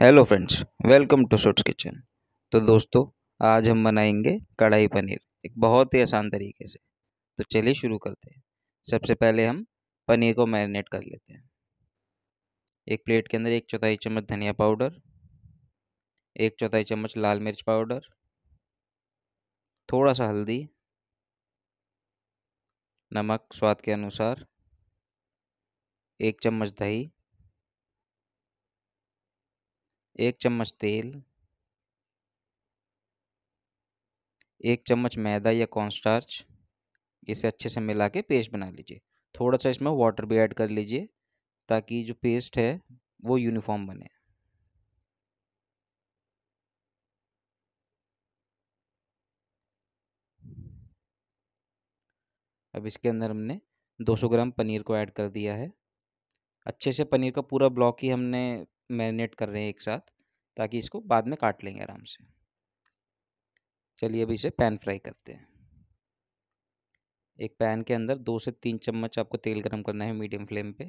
hello friends welcome to shorts kitchen तो दोस्तों आज हम बनाएंगे कढ़ाई पनीर एक बहुत ही आसान तरीके से तो चलिए शुरू करते हैं सबसे पहले हम पनीर को मैरिनेट कर लेते हैं एक प्लेट के अंदर एक चौथाई चम्मच धनिया पाउडर एक चौथाई चम्मच लाल मिर्च पाउडर थोड़ा सा हल्दी नमक स्वाद के अनुसार एक चम्मच दही एक चम्मच तेल एक चम्मच मैदा या कॉर्नस्टार्च इसे अच्छे से मिला के पेस्ट बना लीजिए थोड़ा सा इसमें वाटर भी ऐड कर लीजिए ताकि जो पेस्ट है वो यूनिफॉर्म बने अब इसके अंदर हमने 200 ग्राम पनीर को ऐड कर दिया है अच्छे से पनीर का पूरा ब्लॉक ही हमने मैरिनेट कर रहे हैं एक साथ ताकि इसको बाद में काट लेंगे आराम से चलिए अभी इसे पैन फ्राई करते हैं एक पैन के अंदर दो से तीन चम्मच आपको तेल गर्म करना है मीडियम फ्लेम पे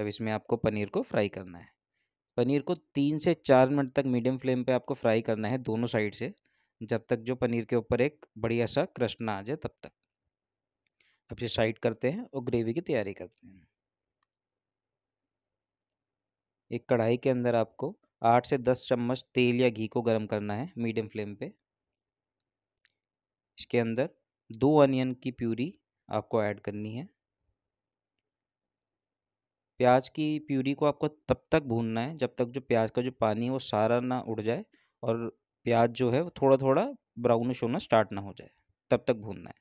अब इसमें आपको पनीर को फ्राई करना है पनीर को तीन से चार मिनट तक मीडियम फ्लेम पे आपको फ्राई करना है दोनों साइड से जब तक जो पनीर के ऊपर एक बढ़िया सा क्रस्ट ना आ जाए तब तक अब इसे साइड करते हैं और ग्रेवी की तैयारी करते हैं एक कढ़ाई के अंदर आपको आठ से दस चम्मच तेल या घी को गर्म करना है मीडियम फ्लेम पे इसके अंदर दो अनियन की प्यूरी आपको ऐड करनी है प्याज की प्यूरी को आपको तब तक भूनना है जब तक जो प्याज का जो पानी है वो सारा ना उड़ जाए और प्याज जो है वो थोड़ा थोड़ा ब्राउनिश होना स्टार्ट ना हो जाए तब तक भूनना है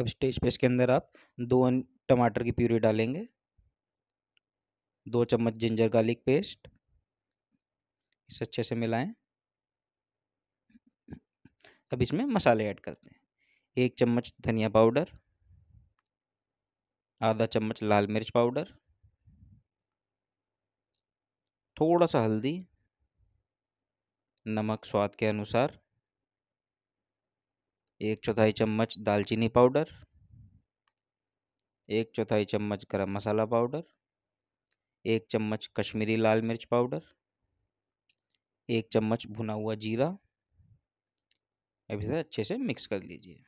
अब स्टेज पे इसके अंदर आप दो टमाटर की प्यूरी डालेंगे दो चम्मच जिंजर गार्लिक पेस्ट इसे अच्छे से मिलाएं अब इसमें मसाले ऐड करते हैं एक चम्मच धनिया पाउडर आधा चम्मच लाल मिर्च पाउडर थोड़ा सा हल्दी नमक स्वाद के अनुसार एक चौथाई चम्मच दालचीनी पाउडर एक चौथाई चम्मच गरम मसाला पाउडर एक चम्मच कश्मीरी लाल मिर्च पाउडर एक चम्मच भुना हुआ जीरा अभी इसे अच्छे से मिक्स कर लीजिए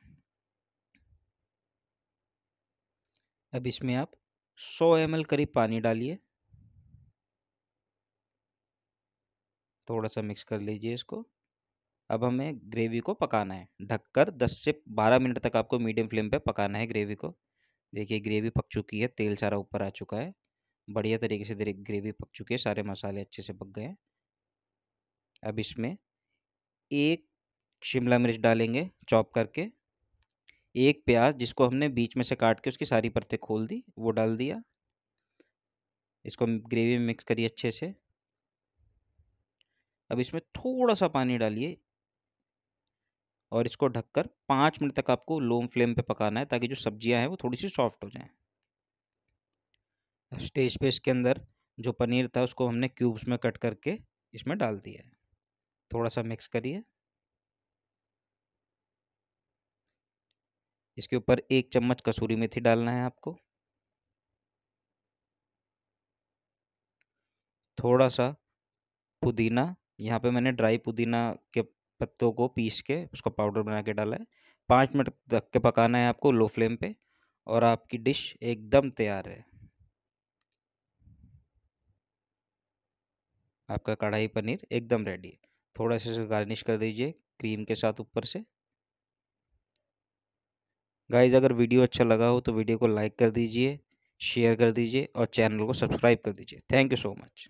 अब इसमें आप 100 एम करीब पानी डालिए थोड़ा सा मिक्स कर लीजिए इसको अब हमें ग्रेवी को पकाना है ढककर 10 से 12 मिनट तक आपको मीडियम फ्लेम पे पकाना है ग्रेवी को देखिए ग्रेवी पक चुकी है तेल सारा ऊपर आ चुका है बढ़िया तरीके से ग्रेवी पक चुकी है सारे मसाले अच्छे से पक गए हैं अब इसमें एक शिमला मिर्च डालेंगे चॉप करके एक प्याज जिसको हमने बीच में से काट के उसकी सारी परतें खोल दी वो डाल दिया इसको ग्रेवी में मिक्स करिए अच्छे से अब इसमें थोड़ा सा पानी डालिए और इसको ढककर पाँच मिनट तक आपको लो फ्लेम पे पकाना है ताकि जो सब्जियां हैं वो थोड़ी सी सॉफ्ट हो जाएं स्टेज पे इसके अंदर जो पनीर था उसको हमने क्यूब्स में कट करके इसमें डाल दिया है थोड़ा सा मिक्स करिए इसके ऊपर एक चम्मच कसूरी मेथी डालना है आपको थोड़ा सा पुदीना यहाँ पे मैंने ड्राई पुदीना के पत्तों को पीस के उसका पाउडर बना के डाला है पाँच मिनट तक के पकाना है आपको लो फ्लेम पे और आपकी डिश एकदम तैयार है आपका कढ़ाई पनीर एकदम रेडी है थोड़ा सा गार्निश कर दीजिए क्रीम के साथ ऊपर से गाइज अगर वीडियो अच्छा लगा हो तो वीडियो को लाइक कर दीजिए शेयर कर दीजिए और चैनल को सब्सक्राइब कर दीजिए थैंक यू सो मच